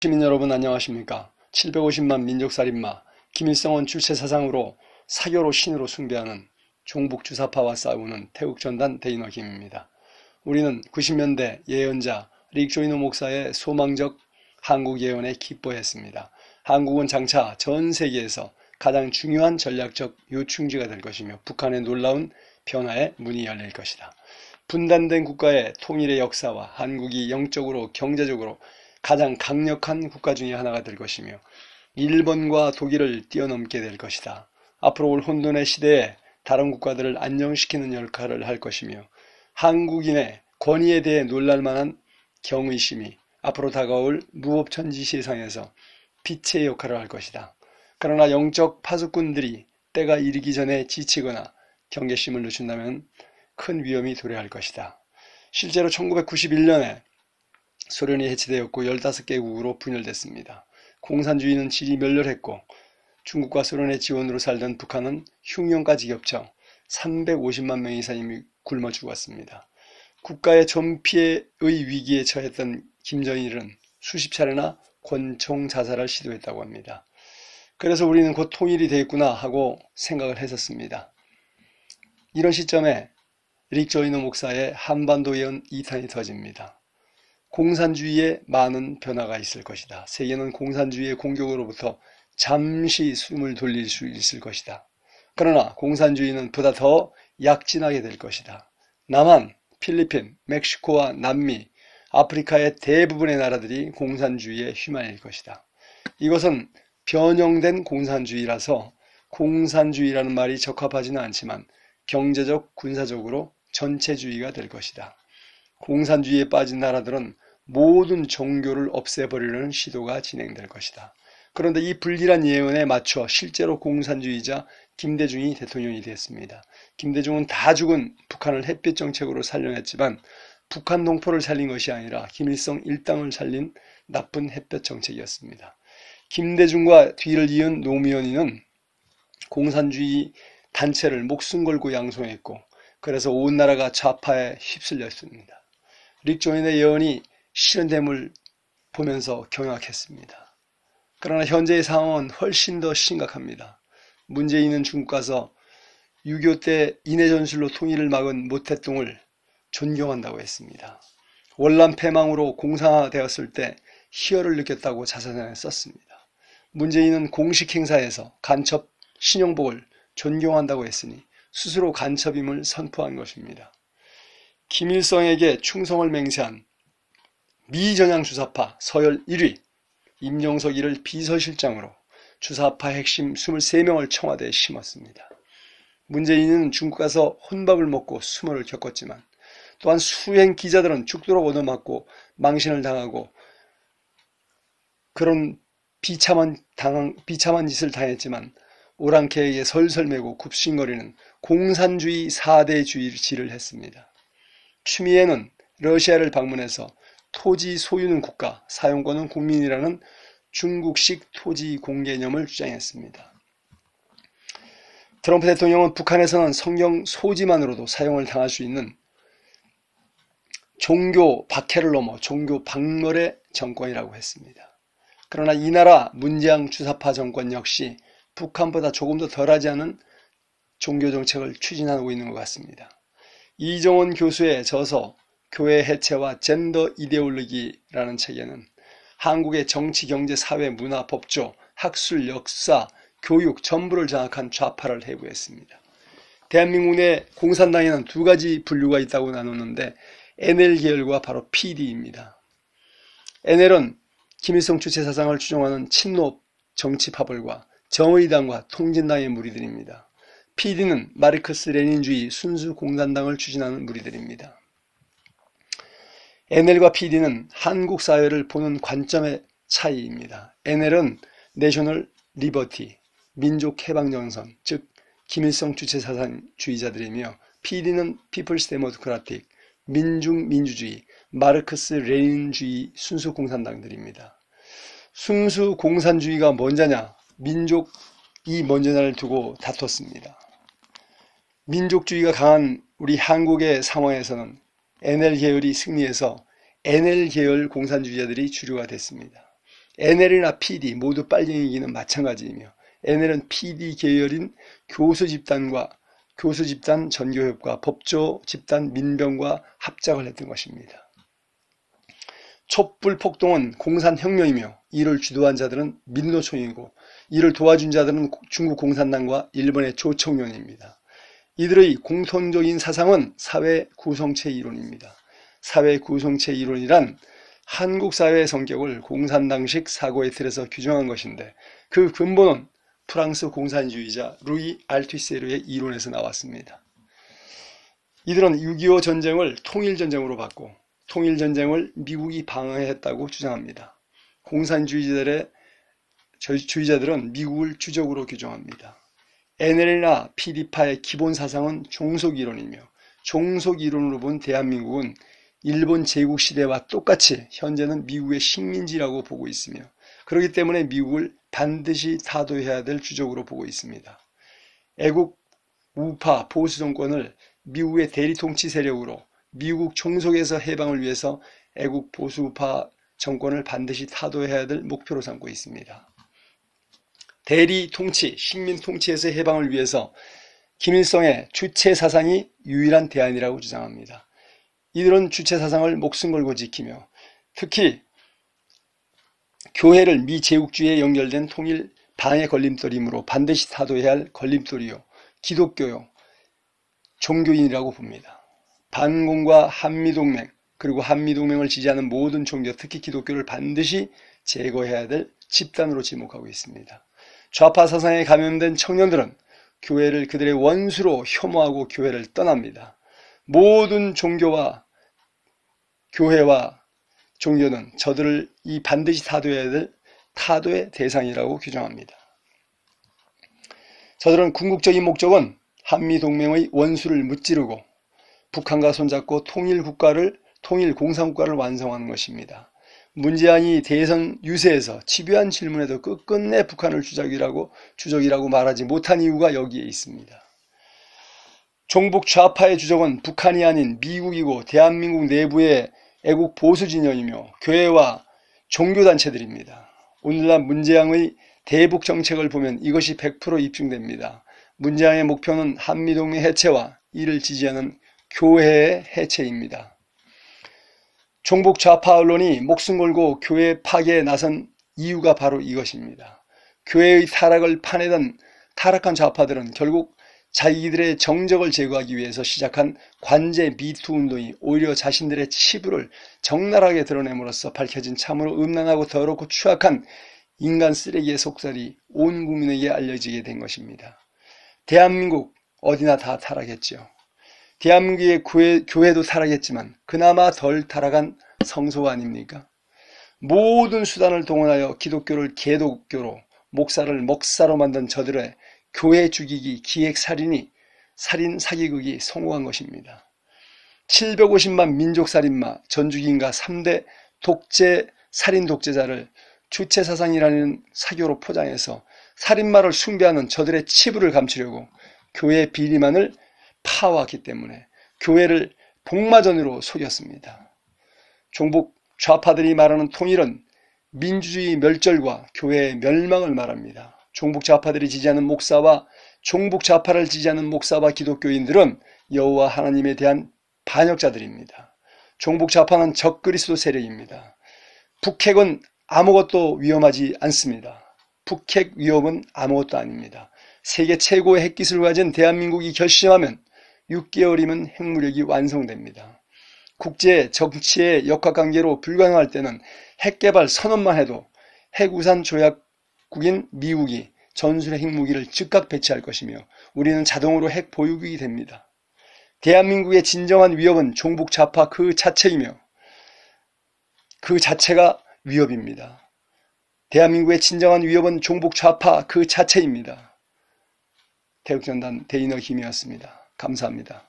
시민 여러분 안녕하십니까. 750만 민족살인마 김일성은 출세사상으로 사교로 신으로 숭배하는 종북주사파와 싸우는 태국전단 데이너김입니다. 우리는 90년대 예언자 릭조이노 목사의 소망적 한국 예언에 기뻐했습니다. 한국은 장차 전 세계에서 가장 중요한 전략적 요충지가 될 것이며 북한의 놀라운 변화에 문이 열릴 것이다. 분단된 국가의 통일의 역사와 한국이 영적으로 경제적으로 가장 강력한 국가 중의 하나가 될 것이며 일본과 독일을 뛰어넘게 될 것이다. 앞으로 올 혼돈의 시대에 다른 국가들을 안정시키는 역할을 할 것이며 한국인의 권위에 대해 놀랄만한 경의심이 앞으로 다가올 무법천지 세상에서 빛의 역할을 할 것이다. 그러나 영적 파수꾼들이 때가 이르기 전에 지치거나 경계심을 늦춘다면 큰 위험이 도래할 것이다. 실제로 1991년에 소련이 해체되었고 15개국으로 분열됐습니다. 공산주의는 질이 멸렬했고 중국과 소련의 지원으로 살던 북한은 흉년까지 겹쳐 350만 명이상이 굶어 죽었습니다. 국가의 전피의 위기에 처했던 김정일은 수십 차례나 권총 자살을 시도했다고 합니다. 그래서 우리는 곧 통일이 되겠구나 하고 생각을 했었습니다. 이런 시점에 릭조이노 목사의 한반도 의언 2탄이 터집니다. 공산주의에 많은 변화가 있을 것이다. 세계는 공산주의의 공격으로부터 잠시 숨을 돌릴 수 있을 것이다. 그러나 공산주의는 보다 더 약진하게 될 것이다. 남한, 필리핀, 멕시코와 남미, 아프리카의 대부분의 나라들이 공산주의에 휘말릴 것이다. 이것은 변형된 공산주의라서 공산주의라는 말이 적합하지는 않지만 경제적, 군사적으로 전체주의가 될 것이다. 공산주의에 빠진 나라들은 모든 종교를 없애버리려는 시도가 진행될 것이다. 그런데 이 불길한 예언에 맞춰 실제로 공산주의자 김대중이 대통령이 되었습니다 김대중은 다 죽은 북한을 햇빛 정책으로 살려냈지만 북한 농포를 살린 것이 아니라 김일성 일당을 살린 나쁜 햇볕 정책이었습니다. 김대중과 뒤를 이은 노무현이는 공산주의 단체를 목숨 걸고 양성했고 그래서 온 나라가 좌파에 휩쓸렸습니다. 릭조인의 예언이 실현됨을 보면서 경악했습니다. 그러나 현재의 상황은 훨씬 더 심각합니다. 문재인은 중국 가서 6.25때 인해전술로 통일을 막은 모태똥을 존경한다고 했습니다. 월남패망으로 공상화되었을 때 희열을 느꼈다고 자서전에 썼습니다. 문재인은 공식 행사에서 간첩 신용복을 존경한다고 했으니 스스로 간첩임을 선포한 것입니다. 김일성에게 충성을 맹세한 미전향 주사파 서열 1위 임영석 이를 비서실장으로 주사파 핵심 23명을 청와대에 심었습니다. 문재인은 중국 가서 혼밥을 먹고 수모를 겪었지만 또한 수행 기자들은 죽도록 얻어맞고 망신을 당하고 그런 비참한, 당한, 비참한 짓을 당했지만 오랑캐에게 설설매고 굽신거리는 공산주의 4대주의를 를지 했습니다. 추미애는 러시아를 방문해서 토지 소유는 국가, 사용권은 국민이라는 중국식 토지 공개념을 주장했습니다. 트럼프 대통령은 북한에서는 성경 소지만으로도 사용을 당할 수 있는 종교 박해를 넘어 종교 박멸의 정권이라고 했습니다. 그러나 이 나라 문재양 주사파 정권 역시 북한보다 조금 더 덜하지 않은 종교 정책을 추진하고 있는 것 같습니다. 이정원 교수의 저서 교회 해체와 젠더 이데올로기라는 책에는 한국의 정치, 경제, 사회, 문화, 법조, 학술, 역사, 교육 전부를 장악한 좌파를 해부했습니다. 대한민국 내 공산당에는 두 가지 분류가 있다고 나누는데 NL 계열과 바로 PD입니다. NL은 김일성 주체 사상을 추종하는 친노 정치 파벌과 정의당과 통진당의 무리들입니다. PD는 마르크스 레닌주의 순수 공산당을 추진하는 무리들입니다. NL과 PD는 한국 사회를 보는 관점의 차이입니다. NL은 내셔널 리버티, 민족해방전선, 즉 김일성 주체사상주의자들이며 PD는 피플스 데모크라틱, 민중민주주의, 마르크스 레닌주의 순수 공산당들입니다. 순수 공산주의가 뭔자냐, 민족 이 먼저냐를 두고 다퉜습니다. 민족주의가 강한 우리 한국의 상황에서는 NL 계열이 승리해서 NL 계열 공산주의자들이 주류가 됐습니다. NL이나 PD 아, 모두 빨갱이 기는 마찬가지이며 NL은 PD 계열인 교수 집단과 교수 집단 전교협과 법조 집단 민병과 합작을 했던 것입니다. 촛불 폭동은 공산혁명이며 이를 주도한 자들은 민노총이고 이를 도와준 자들은 중국 공산당과 일본의 조총련입니다 이들의 공통적인 사상은 사회 구성체 이론입니다. 사회 구성체 이론이란 한국 사회의 성격을 공산당식 사고의 틀에서 규정한 것인데 그 근본은 프랑스 공산주의자 루이 알투세르의 이론에서 나왔습니다. 이들은 6.25 전쟁을 통일전쟁으로 봤고 통일전쟁을 미국이 방해했다고 주장합니다. 공산주의자들의 주의자들은 미국을 주적으로 규정합니다. 에넬라 p d 파의 기본 사상은 종속이론이며 종속이론으로 본 대한민국은 일본 제국시대와 똑같이 현재는 미국의 식민지라고 보고 있으며 그렇기 때문에 미국을 반드시 타도해야 될 주적으로 보고 있습니다. 애국 우파 보수 정권을 미국의 대리통치 세력으로 미국 종속에서 해방을 위해서 애국 보수 우파 정권을 반드시 타도해야 될 목표로 삼고 있습니다. 대리 통치, 식민 통치에서 해방을 위해서 김일성의 주체 사상이 유일한 대안이라고 주장합니다. 이들은 주체 사상을 목숨 걸고 지키며 특히 교회를 미제국주의에 연결된 통일 방해 걸림돌이므로 반드시 타도해야 할 걸림돌이요. 기독교요. 종교인이라고 봅니다. 반공과 한미동맹 그리고 한미동맹을 지지하는 모든 종교 특히 기독교를 반드시 제거해야 될 집단으로 지목하고 있습니다. 좌파 사상에 감염된 청년들은 교회를 그들의 원수로 혐오하고 교회를 떠납니다. 모든 종교와 교회와 종교는 저들을 이 반드시 타도해야 될 타도의 대상이라고 규정합니다. 저들은 궁극적인 목적은 한미동맹의 원수를 무찌르고 북한과 손잡고 통일국가를 통일공산국가를 완성하는 것입니다. 문재인이 대선 유세에서 집요한 질문에도 끝끝내 북한을 주적이라고 주적이라고 말하지 못한 이유가 여기에 있습니다. 종북 좌파의 주적은 북한이 아닌 미국이고 대한민국 내부의 애국 보수 진영이며 교회와 종교 단체들입니다. 오늘날 문재양의 대북 정책을 보면 이것이 100% 입증됩니다. 문재양의 목표는 한미동맹 해체와 이를 지지하는 교회의 해체입니다. 종북 좌파 언론이 목숨 걸고 교회 파괴에 나선 이유가 바로 이것입니다. 교회의 타락을 파내던 타락한 좌파들은 결국 자기들의 정적을 제거하기 위해서 시작한 관제 미투 운동이 오히려 자신들의 치부를 적나라하게 드러냄으로써 밝혀진 참으로 음란하고 더럽고 추악한 인간 쓰레기의 속살이 온 국민에게 알려지게 된 것입니다. 대한민국 어디나 다 타락했지요. 디암기의 교회, 교회도 타락겠지만 그나마 덜 타락한 성소가 아닙니까? 모든 수단을 동원하여 기독교를 개독교로 목사를 목사로 만든 저들의 교회 죽이기 기획살인이 살인 사기극이 성공한 것입니다. 750만 민족살인마, 전주인가 3대 독재, 살인 독재자를 주체사상이라는 사교로 포장해서 살인마를 숭배하는 저들의 치부를 감추려고 교회 비리만을 파하기 때문에 교회를 복마전으로 속였습니다. 종북 좌파들이 말하는 통일은 민주주의 멸절과 교회의 멸망을 말합니다. 종북 좌파들이 지지하는 목사와 종북 좌파를 지지하는 목사와 기독교인들은 여호와 하나님에 대한 반역자들입니다. 종북 좌파는 적그리스도 세력입니다. 북핵은 아무것도 위험하지 않습니다. 북핵 위협은 아무것도 아닙니다. 세계 최고의 핵기술을 가진 대한민국이 결심하면 6개월이면 핵무력이 완성됩니다. 국제 정치의 역학관계로 불가능할 때는 핵개발 선언만 해도 핵우산 조약국인 미국이 전술의 핵무기를 즉각 배치할 것이며 우리는 자동으로 핵 보유국이 됩니다. 대한민국의 진정한 위협은 종북 좌파 그 자체이며 그 자체가 위협입니다. 대한민국의 진정한 위협은 종북 좌파 그 자체입니다. 태극전단 데이너 김이었습니다. 감사합니다.